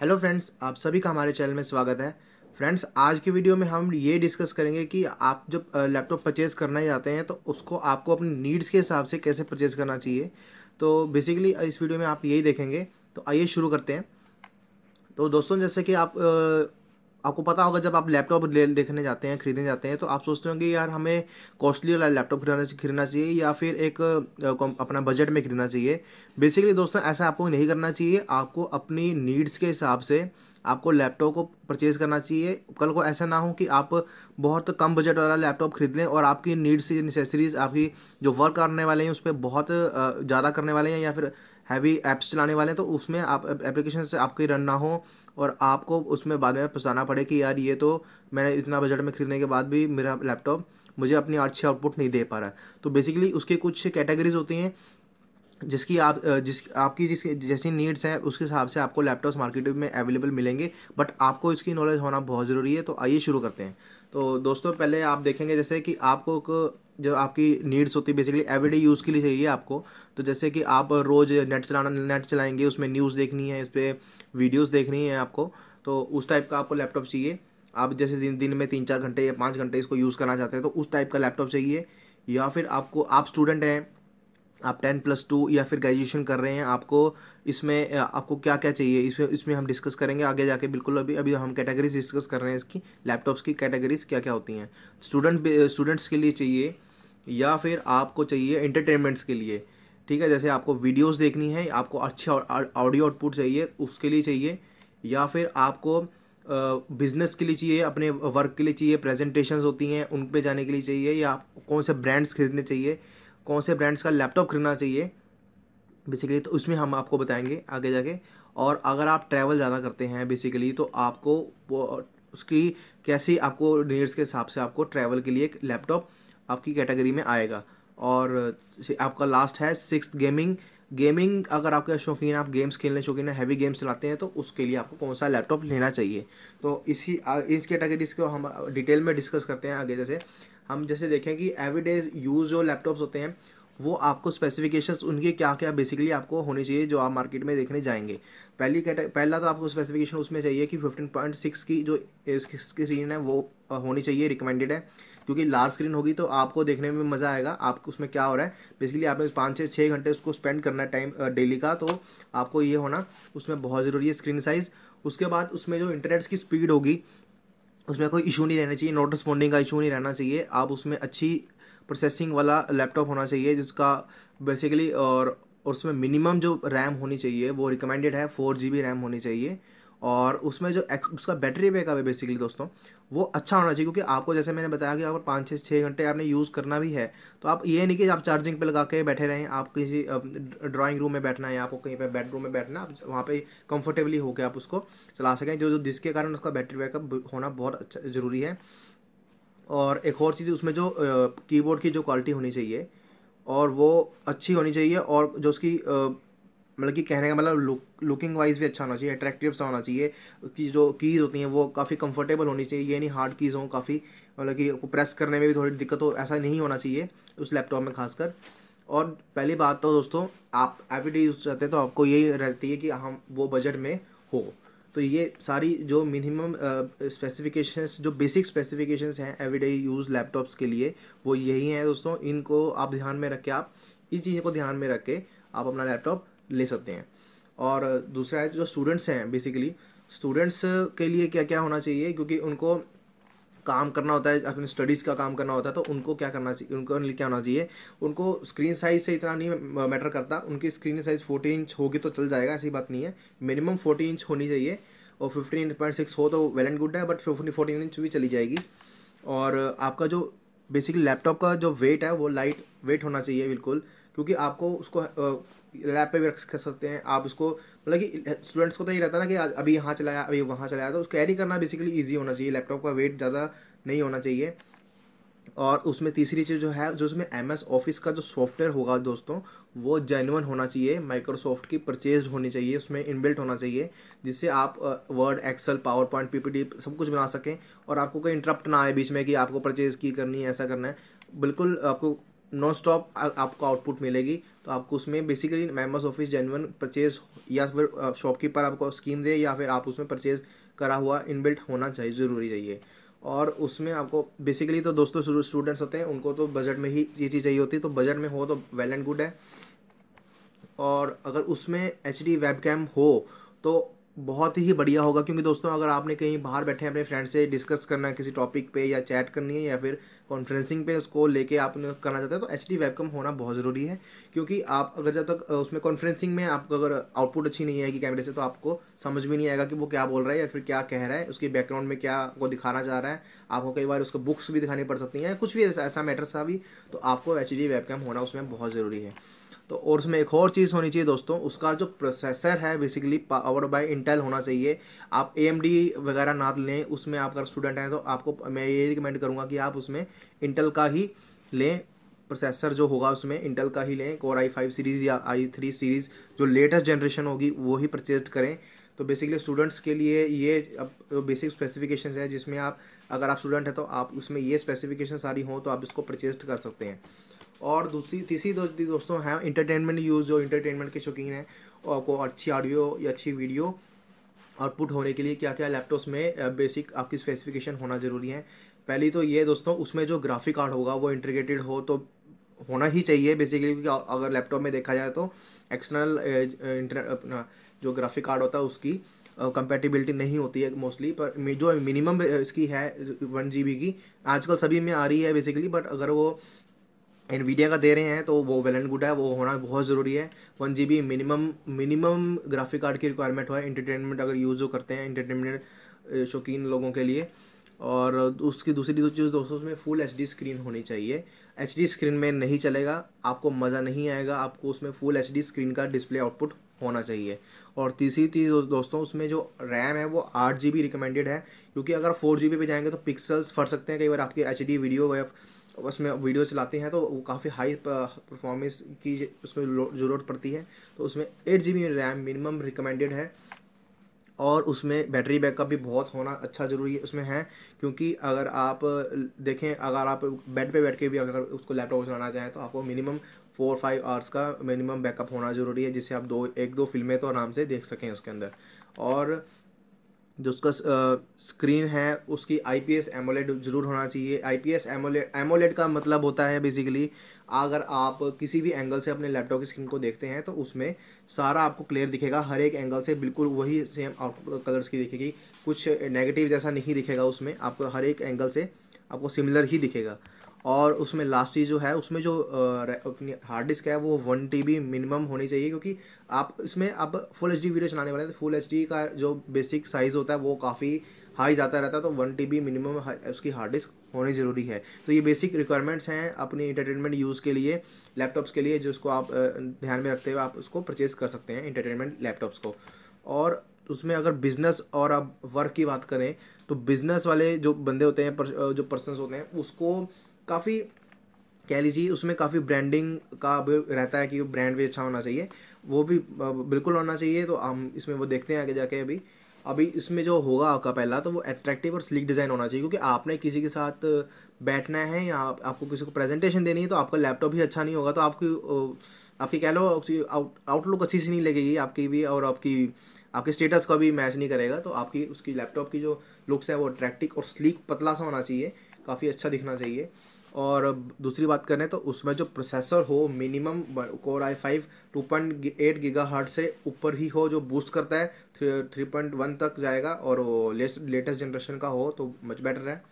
hello friends आप सभी का हमारे चैनल में स्वागत है फ्रेंड्स आज की वीडियो में हम ये डिस्कस करेंगे कि आप जब लैपटॉप परचेज़ करना चाहते हैं तो उसको आपको अपनी नीड्स के हिसाब से कैसे परचेज़ करना चाहिए तो बेसिकली इस वीडियो में आप यही देखेंगे तो आइए शुरू करते हैं तो दोस्तों जैसे कि आप आपको पता होगा जब आप लैपटॉप ले देखने जाते हैं खरीदने जाते हैं तो आप सोचते होंगे यार हमें कॉस्टली वाला लैपटॉप खरीदना खरीदना चाहिए या फिर एक अपना बजट में खरीदना चाहिए बेसिकली दोस्तों ऐसा आपको नहीं करना चाहिए आपको अपनी नीड्स के हिसाब से आपको लैपटॉप को परचेज़ करना चाहिए कल को ऐसा ना हो कि आप बहुत कम बजट वाला लैपटॉप खरीद लें और आपकी नीड्स नेसेसरीज़ आपकी जो वर्क करने वाले हैं उस पर बहुत ज़्यादा करने वाले हैं या फिर हैवी एप्स चलाने वाले हैं तो उसमें आप एप्लीकेशन से आपकी रन ना हो और आपको उसमें बाद में फंसाना पड़े कि यार ये तो मैंने इतना बजट में खरीदने के बाद भी मेरा लैपटॉप मुझे अपनी अच्छी आउटपुट नहीं दे पा रहा है तो बेसिकली उसके कुछ कैटेगरीज होती हैं जिसकी आप जिस आपकी जिस जैसी नीड्स हैं उसके हिसाब से आपको लैपटॉप्स मार्केट में अवेलेबल मिलेंगे बट आपको इसकी नॉलेज होना बहुत ज़रूरी है तो आइए शुरू करते हैं तो दोस्तों पहले आप देखेंगे जैसे कि आपको जो आपकी नीड्स होती है बेसिकली एवरीडे यूज़ के लिए चाहिए आपको तो जैसे कि आप रोज़ नेट चलाना नेट चलाएंगे उसमें न्यूज़ देखनी है उस पर वीडियोज़ देखनी है आपको तो उस टाइप का आपको लैपटॉप चाहिए आप जैसे दिन दिन में तीन चार घंटे या पाँच घंटे इसको यूज़ करना चाहते हैं तो उस टाइप का लैपटॉप चाहिए या फिर आपको आप स्टूडेंट हैं आप टेन प्लस टू या फिर ग्रेजुएशन कर रहे हैं आपको इसमें आपको क्या क्या चाहिए इसमें इसमें हम डिस्कस करेंगे आगे जाके बिल्कुल अभी अभी हम कैटेगरीज डिस्कस कर रहे हैं इसकी लैपटॉप्स की कैटेगरीज क्या क्या होती हैं स्टूडेंट स्टूडेंट्स के लिए चाहिए या फिर आपको चाहिए इंटरटेनमेंट्स के लिए ठीक है जैसे आपको वीडियोस देखनी है आपको अच्छे ऑडियो आउटपुट चाहिए उसके लिए चाहिए या फिर आपको बिजनेस के लिए चाहिए अपने वर्क के लिए चाहिए प्रेजेंटेशंस होती हैं उन पे जाने के लिए चाहिए या कौन से ब्रांड्स खरीदने चाहिए कौन से ब्रांड्स का लैपटॉप खरीदना चाहिए बेसिकली तो उसमें हम आपको बताएंगे आगे जाके और अगर आप ट्रैवल ज़्यादा करते हैं बेसिकली तो आपको वो उसकी कैसी आपको नीड्स के हिसाब से आपको ट्रैवल के लिए एक लैपटॉप आपकी कैटेगरी में आएगा और आपका लास्ट है सिक्स गेमिंग गेमिंग अगर आपके शौकीन आप गेम्स खेलने शौकीन है हैवी गेम्स चलाते हैं तो उसके लिए आपको कौन सा लैपटॉप लेना चाहिए तो इसी इस कैटेगरीज को हम डिटेल में डिस्कस करते हैं आगे जैसे हम जैसे देखें कि एवरी डेज यूज़ जो लैपटॉप्स होते हैं वो आपको स्पेसिफिकेशंस उनके क्या क्या बेसिकली आपको होने चाहिए जो आप मार्केट में देखने जाएंगे पहली पहला तो आपको स्पेसिफिकेशन उसमें चाहिए कि 15.6 की जो स्क्रीन है वो होनी चाहिए रिकमेंडेड है क्योंकि लार्ज स्क्रीन होगी तो आपको देखने में मज़ा आएगा आपको उसमें क्या हो रहा है बेसिकली आपने पाँच से छः घंटे उसको स्पेंड करना है टाइम डेली का तो आपको ये होना उसमें बहुत ज़रूरी है स्क्रीन साइज़ उसके बाद उसमें जो इंटरनेट्स की स्पीड होगी उसमें कोई इशू नहीं रहना चाहिए नॉट रिस्पॉन्डिंग का इशू नहीं रहना चाहिए आप उसमें अच्छी प्रोसेसिंग वाला लैपटॉप होना चाहिए जिसका बेसिकली और उसमें मिनिमम जो रैम होनी चाहिए वो रिकमेंडेड है फोर जी बी रैम होनी चाहिए और उसमें जो एक्स उसका बैटरी बैकअप है बेसिकली दोस्तों वो अच्छा होना चाहिए क्योंकि आपको जैसे मैंने बताया कि अगर पाँच छः छः घंटे आपने यूज़ करना भी है तो आप ये नहीं कि आप चार्जिंग पे लगा के बैठे रहें आप किसी ड्राइंग रूम में बैठना है आपको कहीं पर बेडरूम में बैठना आप वहाँ पर कंफर्टेबली होकर आप उसको चला सकें जो जो जिसके कारण उसका बैटरी बैकअप होना बहुत अच्छा ज़रूरी है और एक और चीज़ उसमें जो कीबोर्ड की जो क्वालिटी होनी चाहिए और वो अच्छी होनी चाहिए और जो उसकी मतलब कि कहने का मतलब लुक लुकिंग वाइज भी अच्छा होना चाहिए अट्रैक्टिव सा होना चाहिए कि जो कीज़ होती हैं वो काफ़ी कंफर्टेबल होनी चाहिए ये नहीं हार्ड कीज़ हों काफ़ी मतलब कि प्रेस करने में भी थोड़ी दिक्कत हो ऐसा नहीं होना चाहिए उस लैपटॉप में खासकर और पहली बात तो दोस्तों आप एवरीडे यूज़ करते हैं तो आपको यही रहती है कि हम वो बजट में हो तो ये सारी जो मिनिमम स्पेसिफिकेशंस जो बेसिक स्पेसिफिकेशंस हैं एवरीडे यूज़ लैपटॉप्स के लिए वो यही हैं दोस्तों इनको आप ध्यान में रख के आप इस चीज़ को ध्यान में रख के आप अपना लैपटॉप ले सकते हैं और दूसरा है जो स्टूडेंट्स हैं बेसिकली स्टूडेंट्स के लिए क्या क्या होना चाहिए क्योंकि उनको काम करना होता है अपने स्टडीज़ का काम करना होता है तो उनको क्या करना चाहिए उनको क्या होना चाहिए उनको स्क्रीन साइज़ से इतना नहीं मैटर करता उनकी स्क्रीन साइज़ फोर्टी इंच होगी तो चल जाएगा ऐसी बात नहीं है मिनिमम फोर्टी इंच होनी चाहिए और फिफ्टीन पॉइंट सिक्स हो तो वेल एंड गुड है बट फिफ्टी फोर्टीन इंच भी चली जाएगी और आपका जो बेसिकली लैपटॉप का जो वेट है वो लाइट वेट होना चाहिए बिल्कुल क्योंकि आपको उसको लैब पे भी रख सकते हैं आप उसको मतलब कि स्टूडेंट्स को तो ये रहता है ना कि अभी यहाँ चलाया अभी वहाँ चलाया तो उसको कैरी करना बेसिकली ईजी होना चाहिए लैपटॉप का वेट ज़्यादा नहीं होना चाहिए और उसमें तीसरी चीज़ जो है जो उसमें एम एस ऑफिस का जो सॉफ्टवेयर होगा दोस्तों वो जेनुअन होना चाहिए माइक्रोसॉफ्ट की परचेज होनी चाहिए उसमें इनबिल्ट होना चाहिए जिससे आप वर्ड एक्सेल पावर पॉइंट पी सब कुछ बना सकें और आपको कोई इंटरप्ट ना आए बीच में कि आपको परचेज की करनी है ऐसा करना है बिल्कुल आपको नॉन स्टॉप आपको आउटपुट मिलेगी तो आपको उसमें basically members office genuine purchase या फिर शॉपकीपर आपको स्कीम दे या फिर आप उसमें परचेज करा हुआ इनबिल्ट होना चाहिए ज़रूरी चाहिए और उसमें आपको बेसिकली तो दोस्तों स्टूडेंट्स होते हैं उनको तो बजट में ही ये चीज़ चाहिए होती है तो बजट में हो तो वेल एंड गुड है और अगर उसमें एच डी वेब कैम हो तो बहुत ही बढ़िया होगा क्योंकि दोस्तों अगर आपने कहीं बाहर बैठे अपने फ्रेंड से डिस्कस करना है किसी टॉपिक पे या चैट करनी है या फिर कॉन्फ्रेंसिंग पे उसको लेके आप करना चाहते हैं तो एच डी वेबकम होना बहुत ज़रूरी है क्योंकि आप अगर जब तक उसमें कॉन्फ्रेंसिंग में आपको अगर आउटपुट अच्छी नहीं आएगी कैमरे से तो आपको समझ भी नहीं आएगा कि वो क्या बोल रहा है या फिर क्या कह रहा है उसके बैकग्राउंड में क्या वो दिखाना चाह रहा है आपको कई बार उसको बुक्स भी दिखानी पड़ सकती हैं कुछ भी ऐसा मैटर्स मैटर सा भी तो आपको एच डी वेबकम होना उसमें बहुत ज़रूरी है तो और उसमें एक और चीज़ होनी चाहिए दोस्तों उसका जो प्रोसेसर है बेसिकली पावर बाय इंटेल होना चाहिए आप ए वगैरह ना लें उसमें आप अगर स्टूडेंट हैं तो आपको मैं ये रिकमेंड करूँगा कि आप उसमें इंटेल का ही लें प्रोसेसर जो होगा उसमें इंटेल का ही लें कोर आई फाइव सीरीज़ या आई थ्री सीरीज़ जो लेटेस्ट जनरेशन होगी वो ही परचेज करें तो बेसिकली स्टूडेंट्स के लिए ये अब बेसिक स्पेसिफिकेशंस है जिसमें आप अगर आप स्टूडेंट हैं तो आप उसमें ये स्पेसिफिकेशन सारी हों तो आप इसको परचेज कर सकते हैं और दूसरी तीसरी दो, दोस्तों है इंटरटेनमेंट यूज़ जो इंटरटेनमेंट के शौकीन है और आपको अच्छी ऑडियो या अच्छी वीडियो आउटपुट होने के लिए क्या क्या लैपटॉप्स में बेसिक आपकी स्पेसिफिकेशन होना ज़रूरी है पहली तो ये दोस्तों उसमें जो ग्राफिक कार्ड होगा वो इंटीग्रेटेड हो तो होना ही चाहिए बेसिकली क्योंकि अगर लैपटॉप में देखा जाए तो एक्सटर्नल अपना जो ग्राफिक कार्ड होता है उसकी कंपेटिबिलिटी नहीं होती है मोस्टली पर जो मिनिमम इसकी है वन जी की आजकल सभी में आ रही है बेसिकली बट अगर वो एनवीडिया का दे रहे हैं तो वो वेल एंड गुड है वो होना बहुत ज़रूरी है one G B minimum minimum graphic card की रिक्वायरमेंट है इंटरटेनमेंट अगर यूज़ करते हैं इंटरटेनमेंट शौकीन लोगों के लिए और उसकी दूसरी चीज़ दोस्तों उसमें फुल एच स्क्रीन होनी चाहिए एच स्क्रीन में नहीं चलेगा आपको मज़ा नहीं आएगा आपको उसमें फुल एच स्क्रीन का डिस्प्ले आउटपुट होना चाहिए और तीसरी चीज़ दोस्तों उसमें जो रैम है वो आठ जी बी रिकमेंडेड है क्योंकि अगर फोर जी बी पे जाएंगे तो पिक्सल्स फट सकते हैं कई बार आपकी एच डी वीडियो वगैरह उसमें वीडियो चलाते हैं तो वो काफ़ी हाई परफॉर्मेंस की उसमें ज़रूरत पड़ती है तो उसमें eight G RAM minimum recommended है और उसमें बैटरी बैकअप भी बहुत होना अच्छा ज़रूरी है उसमें है क्योंकि अगर आप uh, देखें अगर आप बेड पे बैठ के भी अगर उसको लैपटॉप चलाना चाहें तो आपको मिनिमम फोर फाइव आवर्स का मिनिमम बैकअप होना ज़रूरी है जिससे आप दो एक दो फिल्में तो आराम से देख सकें उसके अंदर और जो उसका स्क्रीन है उसकी आई पी एस एमोलेड जरूर होना चाहिए I P S AMOLED AMOLED का मतलब होता है बेसिकली अगर आप किसी भी एंगल से अपने लैपटॉप की स्क्रीन को देखते हैं तो उसमें सारा आपको क्लियर दिखेगा हर एक एंगल से बिल्कुल वही सेम आउटपुट कलर्स की दिखेगी कुछ नेगेटिव जैसा नहीं दिखेगा उसमें आपको हर एक एंगल से आपको सिमिलर ही दिखेगा और उसमें लास्ट चीज़ जो है उसमें जो अपनी हार्ड डिस्क है वो वन टी मिनिमम होनी चाहिए क्योंकि आप इसमें आप फुल एच वीडियो चलाने वाले हैं तो फुल एच का जो बेसिक साइज़ होता है वो काफ़ी हाई जाता रहता है तो वन टी मिनिमम उसकी हार्ड डिस्क होनी ज़रूरी है तो ये बेसिक रिक्वायरमेंट्स हैं अपनी इंटरटेनमेंट यूज़ के लिए लैपटॉप्स के लिए जिसको आप ध्यान में रखते हुए आप उसको परचेज़ कर सकते हैं इंटरटेनमेंट लैपटॉप्स को और उसमें अगर बिज़नेस और आप वर्क की बात करें तो बिज़नेस वाले जो बंदे होते हैं जो पर्सनस होते हैं उसको काफ़ी कह लीजिए उसमें काफ़ी ब्रांडिंग का रहता है कि ब्रांड भी अच्छा होना चाहिए वो भी बिल्कुल होना चाहिए तो हम इसमें वो देखते हैं आगे जाके अभी अभी इसमें जो होगा आपका पहला तो वो अट्रैक्टिव और स्लिक डिज़ाइन होना चाहिए क्योंकि आपने किसी के साथ बैठना है या आप, आपको किसी को प्रेजेंटेशन देनी है तो आपका लैपटॉप ही अच्छा नहीं होगा तो आपकी आपकी कह लो आउट आउटलुक अच्छी सी नहीं लगेगी आपकी भी और आपकी आपके स्टेटस का भी मैच नहीं करेगा तो आपकी उसकी लैपटॉप की जो लुक्स है वो अट्रैक्टिव और स्लीक पतला सा होना चाहिए काफ़ी अच्छा दिखना चाहिए और दूसरी बात करें तो उसमें जो प्रोसेसर हो minimum core i five two point eight gigahertz से ऊपर ही हो जो बूस्ट करता है थ्री पॉइंट वन तक जाएगा और लेटेस्ट जनरेशन का हो तो मच बेटर है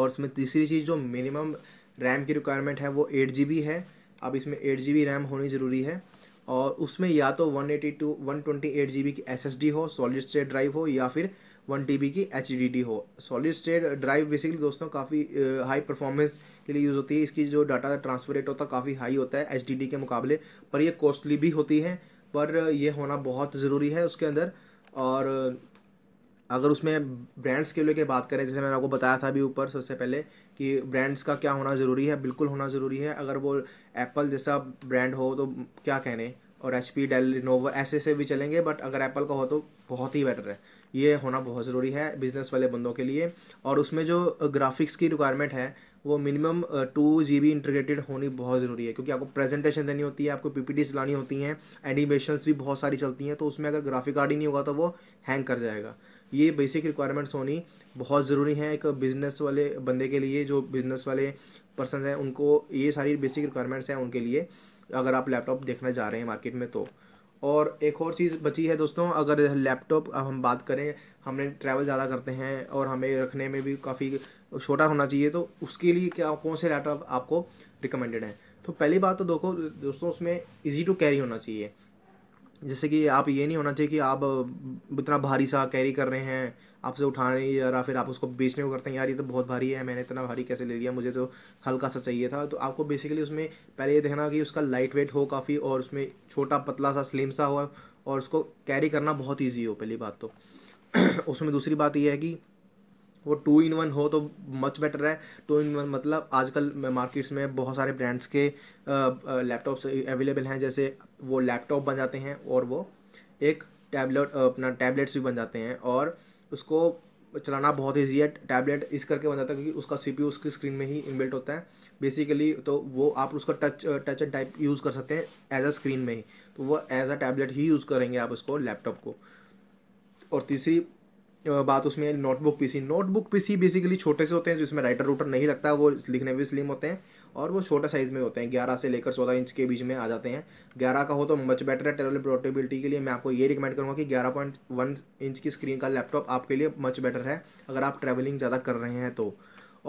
और उसमें तीसरी चीज़ जो मिनिमम रैम की रिक्वायरमेंट है वो एट जी है अब इसमें एट जी रैम होनी ज़रूरी है और उसमें या तो one eighty two one twenty eight G B की एस एस डी हो सॉलिड स्टेट ड्राइव हो या फिर वन टी की एच हो सॉलिड स्टेट ड्राइव बेसिकली दोस्तों काफ़ी हाई परफॉर्मेंस के लिए यूज़ होती है इसकी जो डाटा ट्रांसफर रेट होता है काफ़ी हाई होता है एच के मुकाबले पर यह कॉस्टली भी होती है पर यह होना बहुत ज़रूरी है उसके अंदर और अगर उसमें ब्रांड्स के लेके बात करें जैसे मैंने आपको बताया था अभी ऊपर सबसे पहले कि ब्रांड्स का क्या होना ज़रूरी है बिल्कुल होना ज़रूरी है अगर वो एप्पल जैसा ब्रांड हो तो क्या कहने और एच पी डेल लिनोवा ऐसे ऐसे भी चलेंगे बट अगर एप्पल का हो तो बहुत ही बेटर है ये होना बहुत ज़रूरी है बिज़नेस वाले बंदों के लिए और उसमें जो ग्राफिक्स की रिक्वायरमेंट है वो minimum two G B integrated होनी बहुत ज़रूरी है क्योंकि आपको प्रेजेंटेशन देनी होती है आपको पी चलानी होती हैं एनिमेशंस भी बहुत सारी चलती हैं तो उसमें अगर ग्राफिक कार्ड ही नहीं होगा तो वो हैंग कर जाएगा ये बेसिक रिक्वायरमेंट्स होनी बहुत ज़रूरी है एक बिज़नेस वाले बंदे के लिए जो बिज़नेस वाले पर्सन हैं उनको ये सारी बेसिक रिक्वायरमेंट्स हैं उनके लिए अगर आप लैपटॉप देखना जा रहे हैं मार्केट में तो और एक और चीज़ बची है दोस्तों अगर लैपटॉप अब हम बात करें हमने ट्रैवल ज़्यादा करते हैं और हमें रखने में भी काफ़ी छोटा होना चाहिए तो उसके लिए क्या कौन से लैपटॉप आपको रिकमेंडेड हैं तो पहली बात तो देखो दोस्तों उसमें ईजी टू कैरी होना चाहिए जैसे कि आप ये नहीं होना चाहिए कि आप इतना भारी सा कैरी कर रहे हैं आपसे उठाने या फिर आप उसको बेचने को करते हैं यार ये तो बहुत भारी है मैंने इतना भारी कैसे ले लिया मुझे तो हल्का सा चाहिए था तो आपको बेसिकली उसमें पहले ये देखना कि उसका लाइट वेट हो काफ़ी और उसमें छोटा पतला सा स्लिम सा हो और उसको कैरी करना बहुत ईजी हो पहली बात तो उसमें दूसरी बात यह है कि वो टू इन वन हो तो मच बेटर है टू इन वन मतलब आजकल मार्केट्स में बहुत सारे ब्रांड्स के लैपटॉप्स अवेलेबल हैं जैसे वो लैपटॉप बन जाते हैं और वो एक टैबलेट अपना टैबलेट्स भी बन जाते हैं और उसको चलाना बहुत ईजी है टैबलेट इस करके बन जाता है क्योंकि उसका सी उसकी स्क्रीन में ही इनबिल्ट होता है बेसिकली तो वो आप उसका touch touch and type use कर सकते हैं एज अ स्क्रीन में ही तो वो एज अ टैबलेट ही यूज़ करेंगे आप उसको लैपटॉप को और तीसरी बात उसमें notebook PC notebook PC basically छोटे से होते हैं जिसमें राइटर रूटर नहीं लगता वो लिखने में स्लिम होते हैं और वो छोटा साइज़ में होते हैं ग्यारह से लेकर चौदह इंच के बीच में आ जाते हैं ग्यारह का हो तो मच बेटर है टेबल पोर्टेबिलिटी के लिए मैं आपको ये रिकमेंड करूँगा कि ग्यारह पॉइंट वन इंच की स्क्रीन का लैपटॉप आपके लिए मच बेटर है अगर आप ट्रैवलिंग ज़्यादा कर रहे हैं तो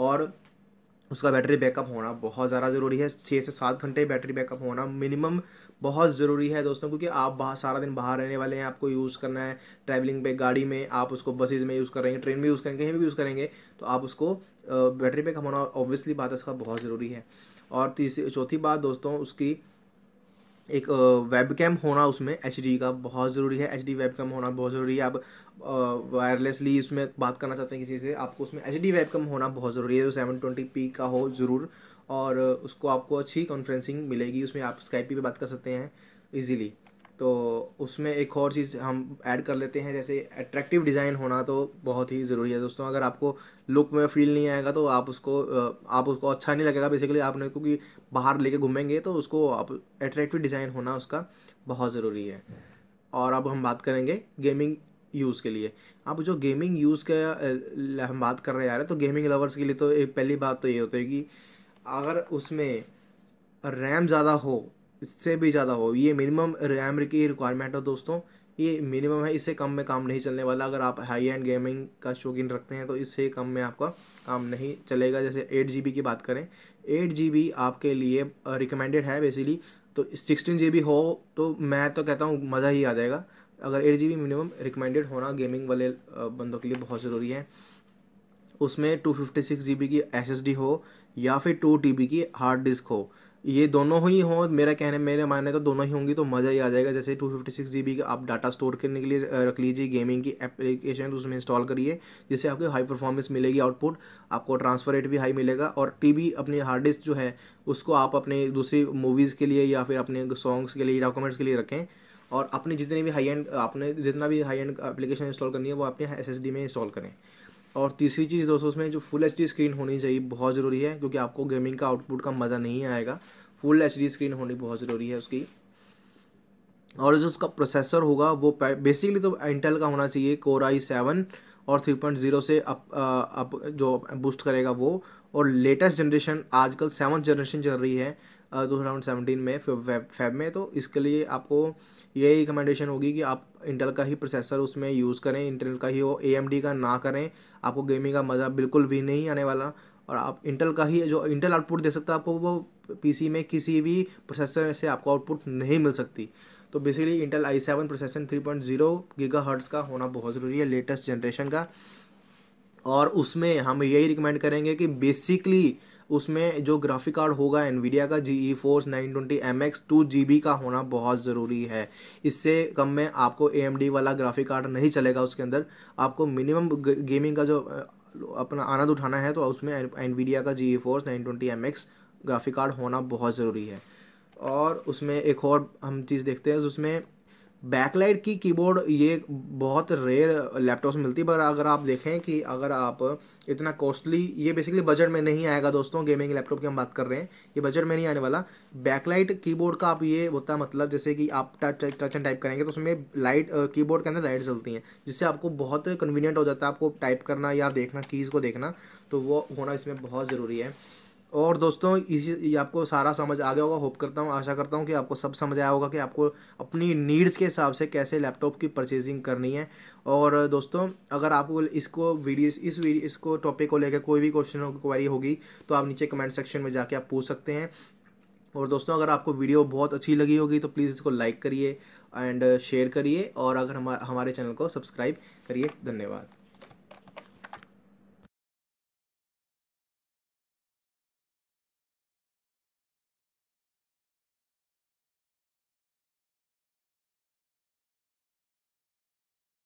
और उसका बैटरी बैकअप होना बहुत ज़्यादा ज़रूरी है छः से सात घंटे बैटरी बैकअप होना मिनिमम बहुत ज़रूरी है दोस्तों क्योंकि आप बाहर सारा दिन बाहर रहने वाले हैं आपको यूज़ करना है ट्रैवलिंग पे गाड़ी में आप उसको बसेज में यूज़ करेंगे ट्रेन में यूज़ करेंगे कहीं भी यूज़ करेंगे तो आप उसको बैटरी बैकअप होना ऑब्वियसली बात है इसका बहुत ज़रूरी है और तीसरी चौथी बात दोस्तों उसकी एक वेब कैम होना उसमें एच का बहुत ज़रूरी है एच डी वेब कैम होना बहुत ज़रूरी है आप वायरलेसली उसमें बात करना चाहते हैं किसी से आपको उसमें एच डी वेब कैम होना बहुत ज़रूरी है जो सेवन ट्वेंटी पी का हो ज़रूर और उसको आपको अच्छी कॉन्फ्रेंसिंग मिलेगी उसमें आप स्काइपी पे बात कर सकते हैं इजीली तो उसमें एक और चीज़ हम ऐड कर लेते हैं जैसे अट्रैक्टिव डिज़ाइन होना तो बहुत ही ज़रूरी है दोस्तों अगर आपको लुक में फील नहीं आएगा तो आप उसको आप उसको अच्छा नहीं लगेगा बेसिकली आपने क्योंकि बाहर लेके घूमेंगे तो उसको आप अट्रैक्टिव डिज़ाइन होना उसका बहुत ज़रूरी है और अब हम बात करेंगे गेमिंग यूज़ के लिए आप जो गेमिंग यूज़ का हम बात कर रहे हैं यार तो गेमिंग लवर्स के लिए तो एक पहली बात तो ये होती है कि अगर उसमें रैम ज़्यादा हो इससे भी ज़्यादा हो ये मिनिमम रैम की रिक्वायरमेंट है दोस्तों ये मिनिमम है इससे कम में काम नहीं चलने वाला अगर आप हाई एंड गेमिंग का शौकीन रखते हैं तो इससे कम में आपका काम नहीं चलेगा जैसे एट जी की बात करें एट जी आपके लिए रिकमेंडेड है बेसिकली तो सिक्सटीन जी हो तो मैं तो कहता हूँ मज़ा ही आ जाएगा अगर एट जी मिनिमम रिकमेंडेड होना गेमिंग वाले बंदों के लिए बहुत ज़रूरी है उसमें two fifty six G B की एस एस डी हो या फिर टू टी बी की हार्ड डिस्क हो ये दोनों ही हों मेरा कहने मेरे मानने तो दोनों ही होंगी तो मज़ा ही आ जाएगा जैसे two fifty six G B का आप डाटा स्टोर करने के लिए रख लीजिए गेमिंग की एप्लीकेशन तो उसमें इंस्टॉल करिए जिससे आपको हाई परफॉर्मेंस मिलेगी आउटपुट आपको ट्रांसफर रेट भी हाई मिलेगा और टी वी अपनी हार्ड डिस्क जो है उसको आप अपने दूसरी मूवीज़ के लिए या फिर अपने सॉन्ग्स के लिए डॉक्यूमेंट्स के लिए रखें और अपने जितने भी हाई एंड आपने जितना भी हाई एंड एप्लीकेशन इंस्टॉल करनी है वो अपने एस एस डी में इंस्टॉल करें और तीसरी चीज़ दोस्तों उसमें जो फुल एच स्क्रीन होनी चाहिए बहुत ज़रूरी है क्योंकि आपको गेमिंग का आउटपुट का मज़ा नहीं आएगा फुल एच स्क्रीन होनी बहुत ज़रूरी है उसकी और जो उसका प्रोसेसर होगा वो बेसिकली तो इंटेल का होना चाहिए कोर आई सेवन और थ्री पॉइंट जीरो से अप, अप जो बूस्ट करेगा वो और लेटेस्ट जनरेशन आजकल सेवन जनरेशन चल रही है टू थाउजेंड में फेब में तो इसके लिए आपको यही रिकमेंडेशन होगी कि आप इंटेल का ही प्रोसेसर उसमें यूज़ करें इंटेल का ही वो ए का ना करें आपको गेमिंग का मज़ा बिल्कुल भी नहीं आने वाला और आप इंटेल का ही जो इंटेल आउटपुट दे सकता है आपको वो पीसी में किसी भी प्रोसेसर से आपको आउटपुट नहीं मिल सकती तो basically Intel i seven processor three point zero gigahertz का होना बहुत ज़रूरी है लेटेस्ट जनरेशन का और उसमें हम यही रिकमेंड करेंगे कि बेसिकली उसमें जो ग्राफिक कार्ड होगा एनवीडिया का GeForce nine twenty M X two G B का होना बहुत ज़रूरी है इससे कम में आपको ए एम डी वाला ग्राफिक कार्ड नहीं चलेगा उसके अंदर आपको मिनिमम गेमिंग का जो अपना आनंद उठाना है तो उसमें एनवीडिया का GeForce nine twenty M X graphic card होना बहुत ज़रूरी है और उसमें एक और हम चीज़ देखते हैं उसमें बैकलाइट की कीबोर्ड ये बहुत रेयर लैपटॉप्स में मिलती है पर अगर आप देखें कि अगर आप इतना कॉस्टली ये बेसिकली बजट में नहीं आएगा दोस्तों गेमिंग लैपटॉप की हम बात कर रहे हैं ये बजट में नहीं आने वाला बैकलाइट कीबोर्ड का आप ये होता है मतलब जैसे कि आप टच टच एंड टाइप करेंगे तो उसमें लाइट कीबोर्ड के अंदर लाइट जलती हैं जिससे आपको बहुत कन्वीनियंट हो जाता है आपको टाइप करना या देखना कीज़ को देखना तो वो होना इसमें बहुत ज़रूरी है और दोस्तों इसी आपको सारा समझ आ गया होगा होप करता हूँ आशा करता हूँ कि आपको सब समझ आया होगा कि आपको अपनी नीड्स के हिसाब से कैसे लैपटॉप की परचेजिंग करनी है और दोस्तों अगर आपको इसको वीडियो इस वीडियो इसको टॉपिक को लेकर कोई भी क्वेश्चन क्वारी होगी तो आप नीचे कमेंट सेक्शन में जाके आप पूछ सकते हैं और दोस्तों अगर आपको वीडियो बहुत अच्छी लगी होगी तो प्लीज़ इसको लाइक करिए एंड शेयर करिए और अगर हम हमारे चैनल को सब्सक्राइब करिए धन्यवाद